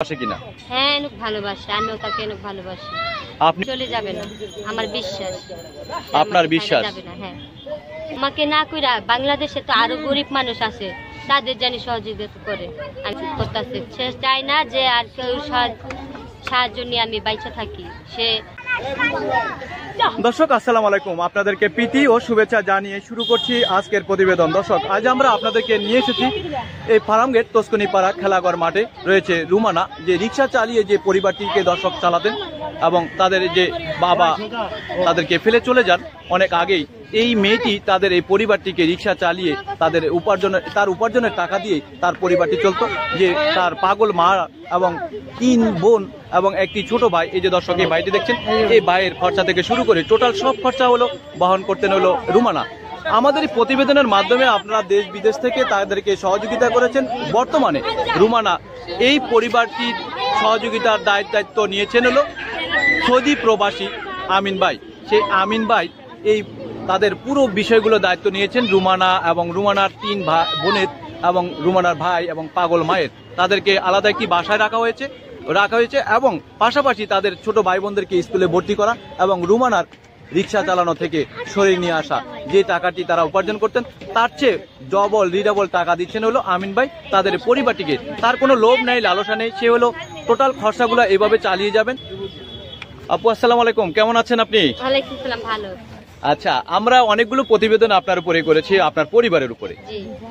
ভালোবাসে কিনা হ্যাঁ অনেক ভালোবাসে আমিও তাকে অনেক ভালোবাসি আপনি চলে যাবে না আমার বিশ্বাস আপনার বিশ্বাস যাবে না হ্যাঁ আমাকে না কইরা বাংলাদেশে তো আরো গরিব মানুষ আছে তাদের জানি সহযোগিতা করে আমি চুপ করতেছে সে চাই না যে আর কেউ সাহায্য নিয়ে আমি বাইচা থাকি সে দর্শক আসসালাম আলাইকুম আপনাদেরকে প্রীতি ও শুভেচ্ছা জানিয়ে শুরু করছি আজকের প্রতিবেদন দর্শক আজ আমরা আপনাদেরকে নিয়ে এসেছি এই ফার্মগেট পাড়া খেলাঘর মাঠে রয়েছে রুমানা যে রিক্সা চালিয়ে যে পরিবারটিকে দর্শক চালাতেন এবং তাদের যে বাবা তাদেরকে ফেলে চলে যান অনেক আগেই এই মেয়েটি তাদের এই পরিবারটিকে রিক্সা চালিয়ে তাদের উপার্জনের তার উপার্জনের টাকা দিয়ে তার পরিবারটি চলত যে তার পাগল মা এবং তিন বোন এবং একটি ছোট ভাই এই যে দর্শক এই ভাইটি দেখছেন এই ভাইয়ের খরচা থেকে শুরু করে টোটাল সব খরচা হলো বহন করতেন হলো রুমানা আমাদের এই প্রতিবেদনের মাধ্যমে আপনারা দেশ বিদেশ থেকে তাদেরকে সহযোগিতা করেছেন বর্তমানে রুমানা এই পরিবারটির সহযোগিতার দায়িত্ব নিয়েছেন হলো সৌদি প্রবাসী আমিন ভাই সেই আমিন ভাই এই তাদের পুরো বিষয়গুলো দায়িত্ব নিয়েছেন রুমানা এবং রুমানার তিন ভাই বোনের এবং রুমানার ভাই এবং পাগল মায়ের তাদেরকে আলাদা একটি বাসায় রাখা হয়েছে রাখা হয়েছে এবং পাশাপাশি তাদের ছোট ভাই বোনদেরকে স্কুলে ভর্তি করা এবং রুমানার রিক্সা চালানো থেকে সরিয়ে নিয়ে আসা যে টাকাটি তারা উপার্জন করতেন তার চেয়ে ডবল রিডাবল টাকা দিচ্ছেন হলো আমিন ভাই তাদের পরিবারটিকে তার কোনো লোভ নেই লালসা নেই সে হলো টোটাল খরচাগুলো এভাবে চালিয়ে যাবেন আপু আসসালাম আলাইকুম কেমন আছেন আপনি ভালো আচ্ছা আমরা অনেকগুলো প্রতিবেদন আপনার উপরে করেছি আপনার পরিবারের উপরে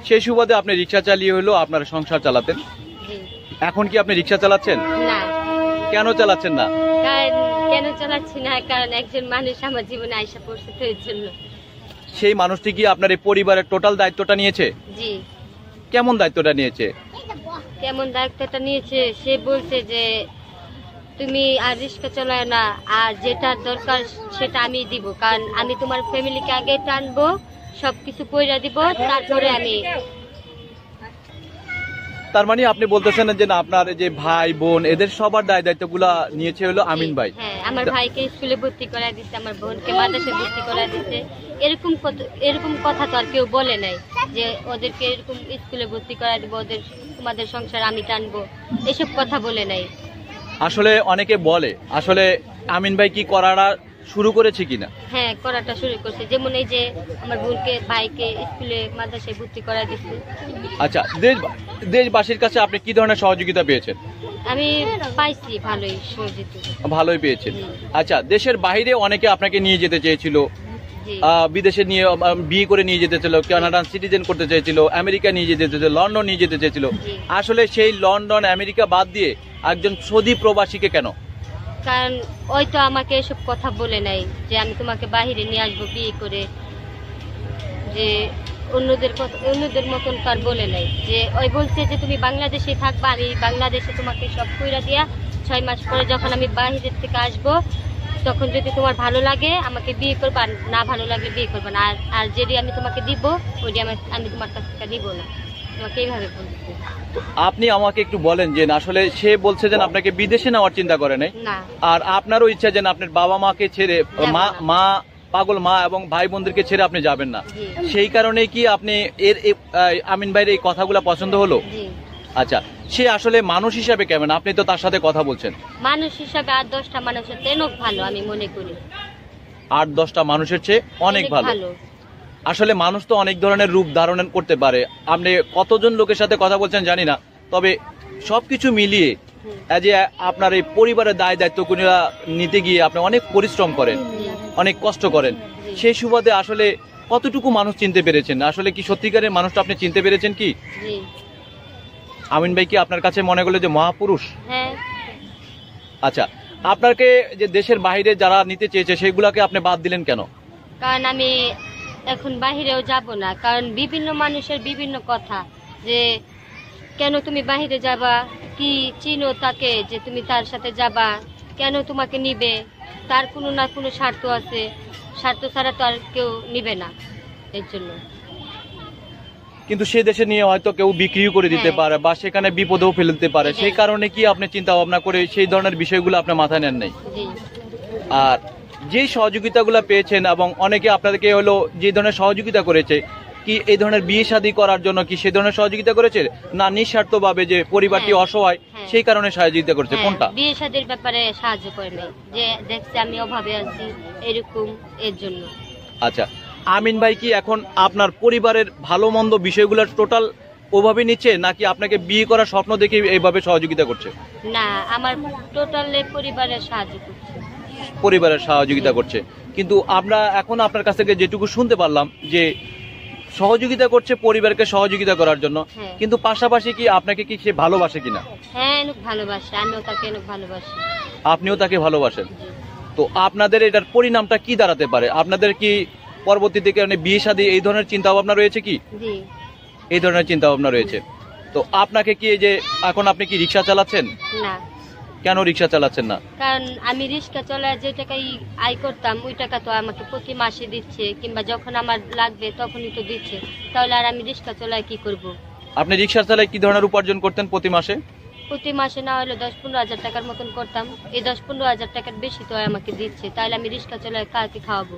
সেই সুবাদে আপনি রিক্সা চালিয়ে হলো আপনার সংসার চালাতেন এখন কি আপনি রিক্সা চালাচ্ছেন কেন চালাচ্ছেন না কেন চালাচ্ছি না কারণ একজন মানুষ আমার জীবনে আয়সা পড়ছে তো এর জন্য সেই মানুষটি কি আপনার এই পরিবারের টোটাল দায়িত্বটা নিয়েছে জি কেমন দায়িত্বটা নিয়েছে কেমন দায়িত্বটা নিয়েছে সে বলছে যে তুমি আর রিক্সা চলায় না আর যেটা দরকার সেটা আমি দিব কারণ আমি তোমার ফ্যামিলিকে আগে টানবো সবকিছু কিছু দিব তারপরে আমি তার মানে আপনি বলতেছেন যে আপনার যে ভাই বোন এদের সবার দায় দায়িত্বগুলো নিয়েছে হলো আমিন ভাই হ্যাঁ, আমার ভাইকে স্কুলে ভর্তি করা আমার বোনকে ভর্তি করা এরকম এরকম কথা তো আর কেউ বলে নাই যে ওদেরকে এরকম স্কুলে ভর্তি করা দিব ওদের তোমাদের সংসার আমি টানবো এসব কথা বলে নাই আসলে অনেকে বলে আসলে আমিন ভাই কি করাটা শুরু করেছে কিনা হ্যাঁ করাটা শুরু করছে যেমন এই যে আমার বোনকে ভাইকে স্কুলে মাদ্রাসায় ভর্তি করা দিচ্ছে আচ্ছা দেশ দেশবাসীর কাছে আপনি কি ধরনের সহযোগিতা পেয়েছেন আমি পাইছি ভালোই সহযোগিতা ভালোই পেয়েছেন আচ্ছা দেশের বাইরে অনেকে আপনাকে নিয়ে যেতে চেয়েছিল বিদেশে নিয়ে বিয়ে করে নিয়ে যেতে চাইল কানাডান সিটিজেন করতে চেয়েছিল আমেরিকা নিয়ে যেতে চাইছিল লন্ডন নিয়ে যেতে চেয়েছিল আসলে সেই লন্ডন আমেরিকা বাদ দিয়ে একজন সৌদি প্রবাসীকে কেন কারণ ওই তো আমাকে এসব কথা বলে নাই যে আমি তোমাকে বাহিরে নিয়ে আসবো বিয়ে করে যে অন্যদের কথা অন্যদের মতন তার বলে নাই যে ওই বলছে যে তুমি বাংলাদেশে থাকবা আমি বাংলাদেশে তোমাকে সব কইরা দিয়া ছয় মাস পরে যখন আমি বাহিরের থেকে আসবো তখন যদি তোমার ভালো লাগে আমাকে বিয়ে করবা না ভালো লাগলে বিয়ে করবা না আর আর যেটি আমি তোমাকে দিব ওইটি আমি আমি তোমার কাছ থেকে দিব না আপনি আমাকে একটু বলেন যে আসলে সে বলছে যে আপনাকে বিদেশে নেওয়ার চিন্তা করে নাই আর আপনারও ইচ্ছা যে আপনার বাবা মাকে ছেড়ে মা মা পাগল মা এবং ভাই বোনদেরকে ছেড়ে আপনি যাবেন না সেই কারণে কি আপনি এর আমিন ভাইয়ের এই কথাগুলো পছন্দ হলো আচ্ছা সে আসলে মানুষ হিসাবে কেমন আপনি তো তার সাথে কথা বলছেন মানুষ হিসাবে আর দশটা মানুষের তেনক ভালো আমি মনে করি আট দশটা মানুষের চেয়ে অনেক ভালো আসলে মানুষ তো অনেক ধরনের রূপ ধারণ করতে পারে আপনি কতজন লোকের সাথে কথা বলছেন জানি না তবে সব কিছু মিলিয়ে যে আপনার এই পরিবারের দায় দায়িত্ব নিতে গিয়ে আপনি অনেক পরিশ্রম করেন অনেক কষ্ট করেন সেই সুবাদে আসলে কতটুকু মানুষ চিনতে পেরেছেন আসলে কি সত্যিকারের মানুষটা আপনি চিনতে পেরেছেন কি আমিন ভাই কি আপনার কাছে মনে করলো যে মহাপুরুষ হ্যাঁ। আচ্ছা আপনাকে যে দেশের বাইরে যারা নিতে চেয়েছে সেগুলাকে আপনি বাদ দিলেন কেন কারণ আমি এখন বাহিরেও যাব না কারণ বিভিন্ন মানুষের বিভিন্ন কথা যে কেন তুমি বাহিরে যাবা কি চিনো তাকে যে তুমি তার সাথে যাবা কেন তোমাকে নিবে তার কোনো না কোনো স্বার্থ আছে স্বার্থ ছাড়া তো আর কেউ নিবে না এর জন্য কিন্তু সে দেশে নিয়ে হয়তো কেউ বিক্রিও করে দিতে হ্যাঁ। পারে বা সেখানে বিপদেও ফেলতে পারে সেই কারণে কি আপনি চিন্তা ভাবনা করে সেই ধরনের বিষয়গুলো আপনার মাথায় নেন নাই আর যে সহযোগিতাগুলো পেয়েছেন এবং অনেকে আপনাদেরকে হলো যে ধরনের সহযোগিতা করেছে কি এই ধরনের বিয়ে শাদী করার জন্য কি সে ধরনের সহযোগিতা করেছে না নিঃস্বার্থভাবে যে পরিবারটি হ্যাঁ, অসহায় হ্যাঁ। সেই কারণে সহযোগিতা করেছে হ্যাঁ, কোনটা বিয়ে শাদীর ব্যাপারে সাহায্য করে যে দেখছে আমি অভাবে আছি এরকম এর জন্য আচ্ছা আমিন ভাই কি এখন আপনার পরিবারের ভালো মন্দ বিষয়গুলো টোটাল ওভাবে নিচ্ছে নাকি আপনাকে বিয়ে করার স্বপ্ন দেখে এইভাবে সহযোগিতা করছে না আমার টোটাল পরিবারের সাহায্য করছে পরিবারের সহযোগিতা করছে কিন্তু আমরা এখন আপনার কাছ থেকে যেটুকু শুনতে পারলাম যে সহযোগিতা করছে পরিবারকে সহযোগিতা করার জন্য হ্যাঁ। কিন্তু পাশাপাশি কি আপনাকে কি সে ভালোবাসে কিনা হ্যাঁ আপনিও তাকে ভালোবাসেন তো আপনাদের এটার পরিণামটা কি দাঁড়াতে পারে আপনাদের কি পরবর্তীতে মানে বিয়ে শাদী এই ধরনের চিন্তা ভাবনা রয়েছে কি এই ধরনের চিন্তা ভাবনা রয়েছে তো আপনাকে কি যে এখন আপনি কি রিক্সা চালাচ্ছেন না কেন রিক্সা চালাচ্ছেন না কারণ আমি রিক্সা চলে যে টাকাই আয় করতাম ওই টাকা তো আমাকে প্রতি মাসে দিচ্ছে কিংবা যখন আমার লাগবে তখনই তো দিচ্ছে তাহলে আর আমি রিক্সা চলায় কি করব আপনি রিক্সা চালায় কি ধরনের উপার্জন করতেন প্রতি মাসে প্রতি মাসে না হলে দশ পনেরো হাজার টাকার মতন করতাম এই দশ পনেরো হাজার টাকার বেশি তো আমাকে দিচ্ছে তাহলে আমি রিক্সা চলায় কাকে খাওয়াবো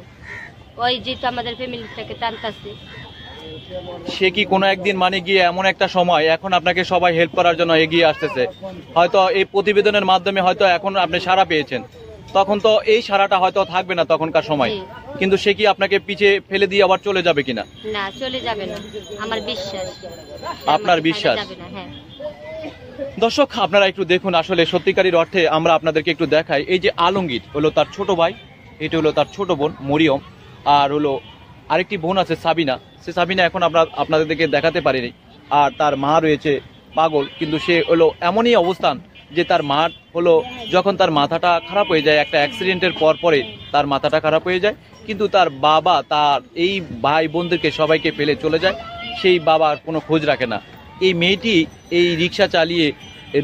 ওই যেহেতু আমাদের ফ্যামিলিটাকে কাছে সে কি কোনো একদিন মানে গিয়ে এমন একটা সময় এখন আপনাকে সবাই হেল্প করার জন্য এগিয়ে আসতেছে হয়তো এই প্রতিবেদনের মাধ্যমে হয়তো এখন আপনি সারা পেয়েছেন তখন তো এই সারাটা হয়তো থাকবে না তখনকার সময় কিন্তু সে কি আপনাকে পিছিয়ে ফেলে দিয়ে আবার চলে যাবে কিনা না চলে যাবে না আমার বিশ্বাস আপনার বিশ্বাস হ্যাঁ। দর্শক আপনারা একটু দেখুন আসলে সত্যিকারীর অর্থে আমরা আপনাদেরকে একটু দেখাই এই যে আলঙ্গিত হলো তার ছোট ভাই এটা হলো তার ছোট বোন মরিয়ম আর হলো আরেকটি বোন আছে সাবিনা সে সাবিনা এখন আমরা আপনাদেরকে দেখাতে পারিনি আর তার মা রয়েছে পাগল কিন্তু সে হলো এমনই অবস্থান যে তার মা হলো যখন তার মাথাটা খারাপ হয়ে যায় একটা অ্যাক্সিডেন্টের পর পরে তার মাথাটা খারাপ হয়ে যায় কিন্তু তার বাবা তার এই ভাই বোনদেরকে সবাইকে ফেলে চলে যায় সেই বাবার কোনো খোঁজ রাখে না এই মেয়েটি এই রিক্সা চালিয়ে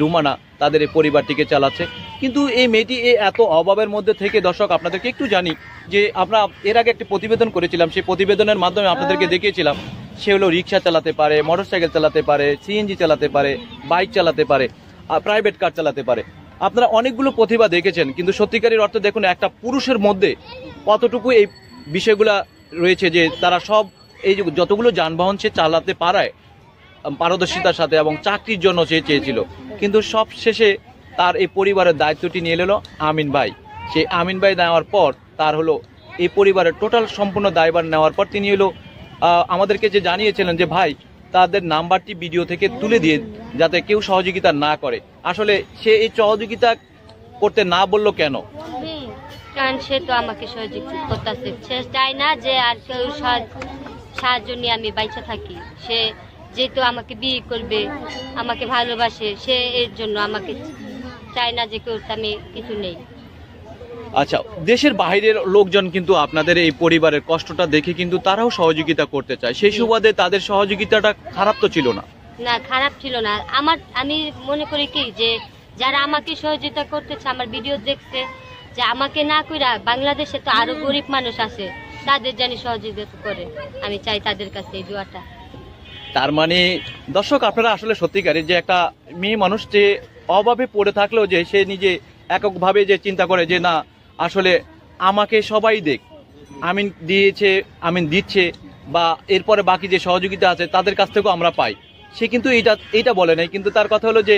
রুমানা তাদের এই পরিবারটিকে চালাচ্ছে কিন্তু এই মেয়েটি এই এত অভাবের মধ্যে থেকে দর্শক আপনাদেরকে একটু জানি যে আমরা এর আগে একটি প্রতিবেদন করেছিলাম সেই প্রতিবেদনের মাধ্যমে আপনাদেরকে দেখিয়েছিলাম সে হলো রিক্সা চালাতে পারে মোটরসাইকেল চালাতে পারে সিএনজি চালাতে পারে বাইক চালাতে পারে প্রাইভেট কার চালাতে পারে আপনারা অনেকগুলো প্রতিভা দেখেছেন কিন্তু সত্যিকারের অর্থে দেখুন একটা পুরুষের মধ্যে কতটুকু এই বিষয়গুলা রয়েছে যে তারা সব এই যতগুলো যানবাহন সে চালাতে পারায় পারদর্শিতার সাথে এবং চাকরির জন্য সে চেয়েছিল কিন্তু সব শেষে তার এই পরিবারের দায়িত্বটি নিয়ে এলো আমিন ভাই সেই আমিন ভাই নেওয়ার পর তার হলো এই পরিবারের টোটাল সম্পূর্ণ দায়বার নেওয়ার পর তিনি হলো আমাদেরকে যে জানিয়েছিলেন যে ভাই তাদের নাম্বারটি ভিডিও থেকে তুলে দিয়ে যাতে কেউ সহযোগিতা না করে আসলে সে এই সহযোগিতা করতে না বললো কেন কারণ সে তো আমাকে সহযোগিতা করতেছে সে চায় না যে আর কেউ সাহায্য নিয়ে আমি বাইচে থাকি সে যেহেতু আমাকে বিয়ে করবে আমাকে ভালোবাসে সে এর জন্য আমাকে চায় না যে কেউ আমি কিছু নেই আচ্ছা দেশের বাইরের লোকজন কিন্তু আপনাদের এই পরিবারের কষ্টটা দেখে কিন্তু তারাও সহযোগিতা করতে চায় সেই সুবাদে তাদের সহযোগিতাটা খারাপ তো ছিল না না খারাপ ছিল না আমার আমি মনে করি কি যে যারা আমাকে সহযোগিতা করতেছে আমার ভিডিও দেখছে যে আমাকে না কইরা বাংলাদেশে তো আরো গরিব মানুষ আছে তাদের জানি সহযোগিতা করে আমি চাই তাদের কাছে এই দোয়াটা তার মানে দর্শক আপনারা আসলে সত্যিকারের যে একটা মেয়ে মানুষ যে অভাবে পড়ে থাকলেও যে সে নিজে এককভাবে যে চিন্তা করে যে না আসলে আমাকে সবাই দেখ আমিন দিয়েছে আমিন দিচ্ছে বা এরপরে বাকি যে সহযোগিতা আছে তাদের কাছ থেকেও আমরা পাই সে কিন্তু এইটা এইটা বলে নাই কিন্তু তার কথা হলো যে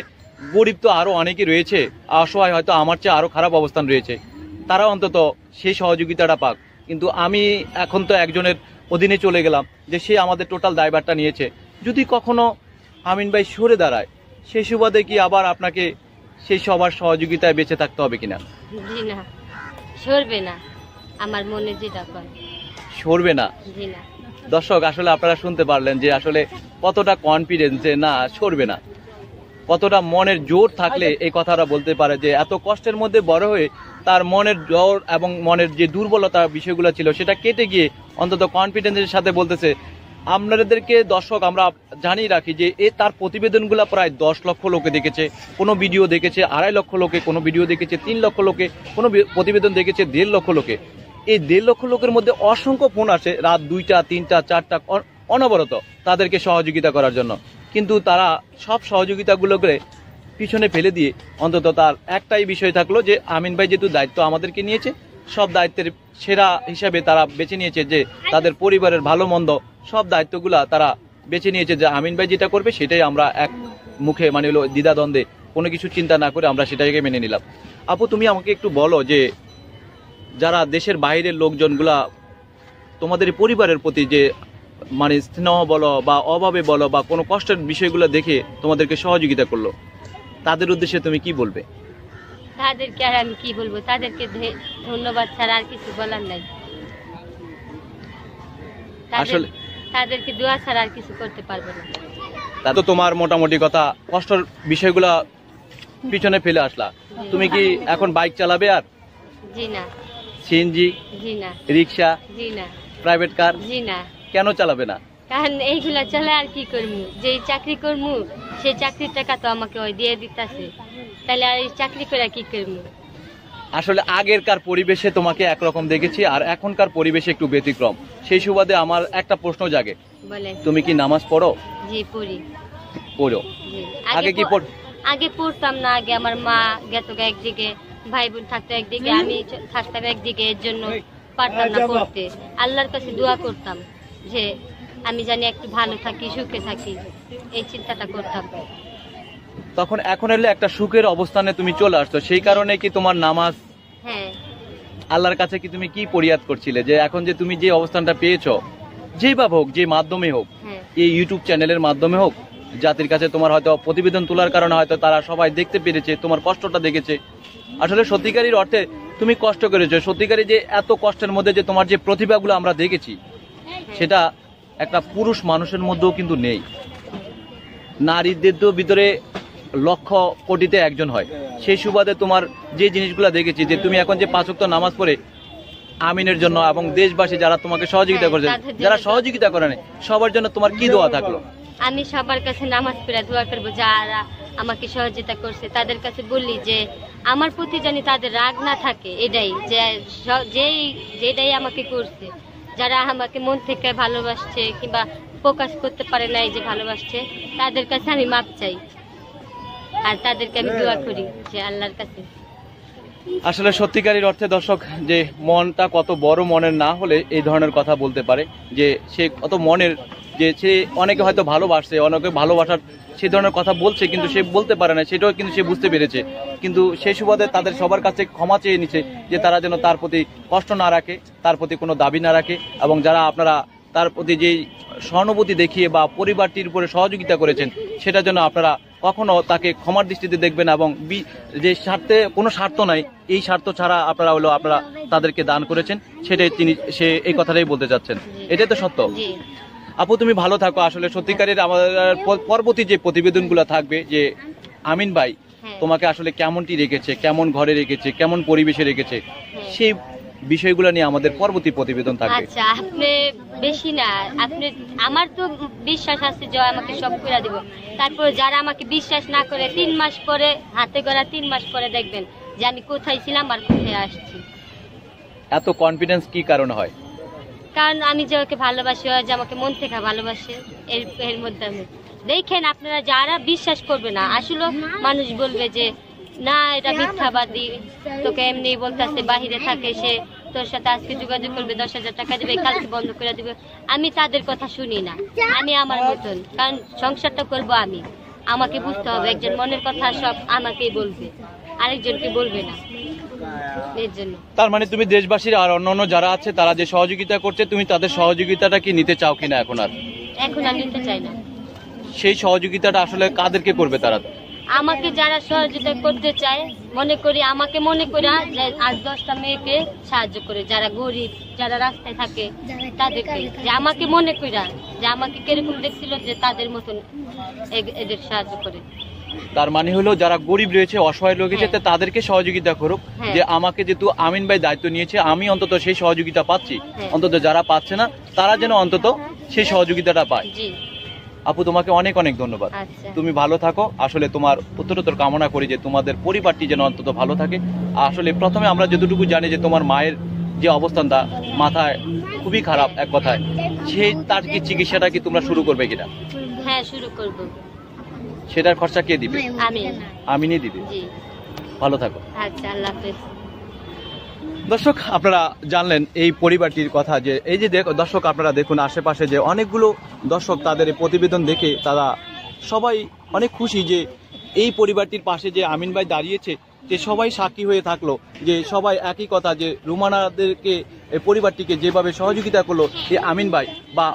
গরিব তো আরও অনেকে রয়েছে অসহায় হয়তো আমার চেয়ে আরও খারাপ অবস্থান রয়েছে তারা অন্তত সেই সহযোগিতাটা পাক কিন্তু আমি এখন তো একজনের অধীনে চলে গেলাম যে সে আমাদের টোটাল দায়ভারটা নিয়েছে যদি কখনো আমিন ভাই সরে দাঁড়ায় সেই সুবাদে কি আবার আপনাকে সেই সবার সহযোগিতায় বেঁচে থাকতে হবে কিনা সরবে না না দর্শক আসলে আপনারা শুনতে পারলেন যে আসলে কতটা কনফিডেন্স যে না সরবে না কতটা মনের জোর থাকলে এই কথাটা বলতে পারে যে এত কষ্টের মধ্যে বড় হয়ে তার মনের জোর এবং মনের যে দুর্বলতা বিষয়গুলো ছিল সেটা কেটে গিয়ে অন্তত কনফিডেন্সের সাথে বলতেছে আপনাদেরকে দর্শক আমরা জানিয়ে রাখি যে এ তার প্রতিবেদনগুলো প্রায় দশ লক্ষ লোকে দেখেছে কোনো ভিডিও দেখেছে আড়াই লক্ষ লোকে কোনো ভিডিও দেখেছে তিন লক্ষ লোকে কোনো প্রতিবেদন দেখেছে দেড় লক্ষ লোকে এই দেড় লক্ষ লোকের মধ্যে অসংখ্য ফোন আসে রাত দুইটা তিনটা চারটা অনবরত তাদেরকে সহযোগিতা করার জন্য কিন্তু তারা সব সহযোগিতাগুলোকে পিছনে ফেলে দিয়ে অন্তত তার একটাই বিষয় থাকলো যে আমিন ভাই যেহেতু দায়িত্ব আমাদেরকে নিয়েছে সব দায়িত্বের সেরা হিসেবে তারা বেছে নিয়েছে যে তাদের পরিবারের ভালো মন্দ সব দায়িত্বগুলা তারা বেছে নিয়েছে যে আমিন ভাই যেটা করবে সেটাই আমরা এক মুখে মানে হলো দ্বিধাদ্বন্দ্বে কোনো কিছু চিন্তা না করে আমরা সেটাকে মেনে নিলাম আপু তুমি আমাকে একটু বলো যে যারা দেশের বাইরের লোকজনগুলা তোমাদের পরিবারের প্রতি যে মানে স্নেহ বলো বা অভাবে বলো বা কোনো কষ্টের বিষয়গুলো দেখে তোমাদেরকে সহযোগিতা করলো তাদের উদ্দেশ্যে তুমি কি বলবে তাদেরকে আর আমি কি বলবো তাদেরকে ধন্যবাদ ছাড়া আর কিছু বলার নাই তাদেরকে দোয়া ছাড়া আর কিছু করতে পারবো না তা তো তোমার মোটামুটি কথা কষ্টের বিষয়গুলা পিছনে ফেলে আসলা তুমি কি এখন বাইক চালাবে আর জি না সিএনজি জি না রিক্সা জি না প্রাইভেট কার জি না কেন চালাবে না কারণ এইগুলা চলে আর কি করবো যে চাকরি করবো সেই চাকরির টাকা তো আমাকে ওই দিয়ে দিতেছে তাহলে আর এই চাকরি করে কি করবো আসলে আগেরকার পরিবেশে তোমাকে একরকম দেখেছি আর এখনকার পরিবেশে একটু ব্যতিক্রম সেই সুবাদে আমার একটা প্রশ্ন জাগে তুমি কি নামাজ পড়ো জি পড়ি পড়ো আগে কি পড় আগে পড়তাম না আগে আমার মা গেত একদিকে ভাই বোন থাকতো একদিকে আমি চ- থাকতাম একদিকে এর জন্য পারতাম না পড়তে আল্লাহর কাছে দোয়া করতাম যে আমি জানি একটু ভালো থাকি সুখে থাকি এই চিন্তাটা করতাম তখন এখন এলে একটা সুখের অবস্থানে তুমি চলে আসছো সেই কারণে কি তোমার নামাজ হ্যাঁ আল্লাহর কাছে কি তুমি কি পরিয়াদ করছিলে যে এখন যে তুমি যে অবস্থানটা পেয়েছো যেই বা হোক যে মাধ্যমে হোক হ্যাঁ। এই ইউটিউব চ্যানেলের মাধ্যমে হোক জাতির কাছে তোমার হয়তো প্রতিবেদন তোলার কারণে হয়তো তারা সবাই দেখতে পেরেছে তোমার কষ্টটা দেখেছে আসলে সত্যিকারীর অর্থে তুমি কষ্ট করেছো সত্যিকারী যে এত কষ্টের মধ্যে যে তোমার যে প্রতিভাগুলো আমরা দেখেছি হ্যাঁ। সেটা একটা পুরুষ মানুষের মধ্যেও কিন্তু নেই নারীদের তো ভিতরে লক্ষ কোটিতে একজন হয় সেই সুবাদে তোমার যে জিনিসগুলো দেখেছি যে তুমি এখন যে পাঁচক্ত নামাজ পড়ে আমিনের জন্য এবং দেশবাসী যারা তোমাকে সহযোগিতা করেছে হ্যাঁ, যারা সহযোগিতা করেন সবার জন্য তোমার কি দোয়া থাকলো আমি সবার কাছে নামাজ পড়া দোয়া করবো যারা আমাকে সহযোগিতা করছে তাদের কাছে বলি যে আমার প্রতি জানি তাদের রাগ না থাকে এটাই যে যেটাই আমাকে করছে যারা আমাকে মন থেকে ভালোবাসছে কিংবা প্রকাশ করতে পারে নাই যে ভালোবাসছে তাদের কাছে আমি মাপ চাই আর তাদেরকে আমি দোয়া করি যে আল্লাহর কাছে আসলে সত্যিকারের অর্থে দর্শক যে মনটা কত বড় মনের না হলে এই ধরনের কথা বলতে পারে যে সে কত মনের যে সে অনেকে হয়তো ভালোবাসছে অনেকে ভালোবাসার সে ধরনের কথা বলছে কিন্তু সে বলতে পারে না সেটাও কিন্তু সে বুঝতে পেরেছে কিন্তু সেই সুবাদে তাদের সবার কাছে ক্ষমা চেয়ে নিছে যে তারা যেন তার প্রতি কষ্ট না রাখে তার প্রতি কোনো দাবি না রাখে এবং যারা আপনারা তার প্রতি যে সহানুভূতি দেখিয়ে বা পরিবারটির উপরে সহযোগিতা করেছেন সেটা যেন আপনারা কখনো তাকে ক্ষমার দৃষ্টিতে দেখবেন এবং যে স্বার্থে কোনো স্বার্থ নাই এই স্বার্থ ছাড়া আপনারা হলো আপনারা তাদেরকে দান করেছেন সেটাই তিনি সে এই কথাটাই বলতে চাচ্ছেন এটাই তো সত্য আপু তুমি ভালো থাকো আসলে সত্যিকারের আমাদের পরবর্তী যে প্রতিবেদনগুলো থাকবে যে আচ্ছা। আমিন ভাই হ্যাঁ। তোমাকে আসলে কেমনটি রেখেছে কেমন ঘরে রেখেছে কেমন পরিবেশে রেখেছে হ্যাঁ। সেই বিষয়গুলো নিয়ে আমাদের পরবর্তী প্রতিবেদন থাকবে আচ্ছা আপনি বেশি না আপনি আমার তো বিশ্বাস আছে যে আমাকে সব করে দিব তারপরে যারা আমাকে বিশ্বাস না করে তিন মাস পরে হাতে গড়া তিন মাস পরে দেখবেন যে আমি কোথায় ছিলাম আর কোথায় আসছি এত কনফিডেন্স কি কারণে হয় কারণ আমি যে ওকে ভালোবাসি ও যে আমাকে মন থেকে ভালোবাসে এর এর মধ্যে আমি দেখেন আপনারা যারা বিশ্বাস করবে না আসলে মানুষ বলবে যে না এটা মিথ্যাবাদী তোকে এমনি বলতেছে বাহিরে থাকে সে তোর সাথে আজকে যোগাযোগ করবে দশ হাজার টাকা দেবে কালকে বন্ধ করে দেবে আমি তাদের কথা শুনি না আমি আমার মতন কারণ সংসারটা করব আমি আমাকে বুঝতে হবে একজন মনের কথা সব আমাকেই বলবে আরেকজনকে বলবে না হ্যাঁ। তার মানে তুমি দেশবাসীর আর অন্যান্য যারা আছে তারা যে সহযোগিতা করছে তুমি তাদের সহযোগিতাটা কি নিতে চাও কিনা এখন আর এখন আর নিতে চাই না সেই সহযোগিতাটা আসলে কাদেরকে করবে তারা আমাকে যারা সহযোগিতা করতে চায় মনে করি আমাকে মনে করে আর দশটা মেয়েকে সাহায্য করে যারা গরিব যারা রাস্তায় থাকে তাদেরকে যে আমাকে মনে করি যে আমাকে কেরকম দেখছিল যে তাদের মতন এদের সাহায্য করে তার মানে হলো যারা গরিব রয়েছে অসহায় লোক রয়েছে হ্যাঁ। তাদেরকে সহযোগিতা করুক হ্যাঁ। যে আমাকে যেহেতু আমিন ভাই দায়িত্ব নিয়েছে আমি অন্তত সেই সহযোগিতা পাচ্ছি হ্যাঁ। অন্তত যারা পাচ্ছে না তারা যেন অন্তত সেই সহযোগিতাটা পায় আপু তোমাকে অনেক অনেক ধন্যবাদ আচ্ছা। তুমি ভালো থাকো আসলে তোমার উত্তরোত্তর কামনা করি যে তোমাদের পরিবারটি যেন অন্তত ভালো থাকে আসলে প্রথমে আমরা যতটুকু জানি যে তোমার মায়ের যে অবস্থানটা মাথায় খুবই খারাপ এক কথায় সেই তার কি চিকিৎসাটা কি তোমরা শুরু করবে কিনা হ্যাঁ শুরু করবো সেটার খরচা কে দিবে আমি আমিনই দিবে ভালো থাকো আচ্ছা আল্লাহ হাফেজ দর্শক আপনারা জানলেন এই পরিবারটির কথা যে এই যে দর্শক আপনারা দেখুন আশেপাশে যে অনেকগুলো দর্শক তাদের প্রতিবেদন দেখে তারা সবাই অনেক খুশি যে এই পরিবারটির পাশে যে আমিন ভাই দাঁড়িয়েছে যে সবাই সাক্ষী হয়ে থাকলো যে সবাই একই কথা যে রুমানাদেরকে এই পরিবারটিকে যেভাবে সহযোগিতা করলো যে আমিন ভাই বা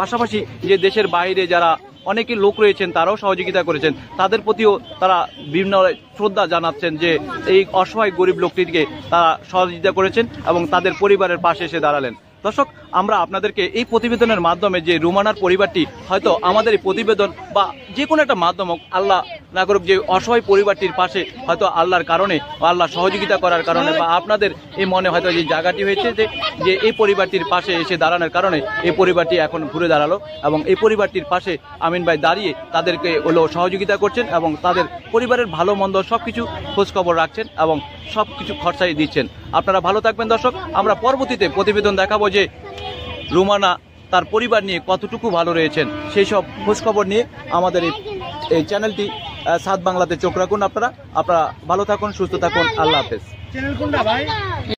পাশাপাশি যে দেশের বাইরে যারা অনেকে লোক রয়েছেন তারাও সহযোগিতা করেছেন তাদের প্রতিও তারা বিভিন্ন শ্রদ্ধা জানাচ্ছেন যে এই অসহায় গরিব লোকটিকে তারা সহযোগিতা করেছেন এবং তাদের পরিবারের পাশে এসে দাঁড়ালেন দর্শক আমরা আপনাদেরকে এই প্রতিবেদনের মাধ্যমে যে রুমানার পরিবারটি হয়তো আমাদের এই প্রতিবেদন বা যে কোনো একটা মাধ্যম আল্লাহ না করুক যে অসহায় পরিবারটির পাশে হয়তো আল্লাহর কারণে আল্লাহ সহযোগিতা করার কারণে বা আপনাদের এই মনে হয়তো যে জায়গাটি হয়েছে যে যে এই পরিবারটির পাশে এসে দাঁড়ানোর কারণে এই পরিবারটি এখন ঘুরে দাঁড়ালো এবং এই পরিবারটির পাশে আমিন ভাই দাঁড়িয়ে তাদেরকে হলো সহযোগিতা করছেন এবং তাদের পরিবারের ভালো মন্দ সব কিছু খোঁজখবর রাখছেন এবং সব কিছু খরচাই দিচ্ছেন আপনারা ভালো থাকবেন দর্শক আমরা পরবর্তীতে প্রতিবেদন দেখাবো যে রুমানা তার পরিবার নিয়ে কতটুকু ভালো রয়েছেন সেই সব খোঁজখবর নিয়ে আমাদের এই চ্যানেলটি সাত বাংলাতে চোখ রাখুন আপনারা আপনারা ভালো থাকুন সুস্থ থাকুন আল্লাহ হাফেজ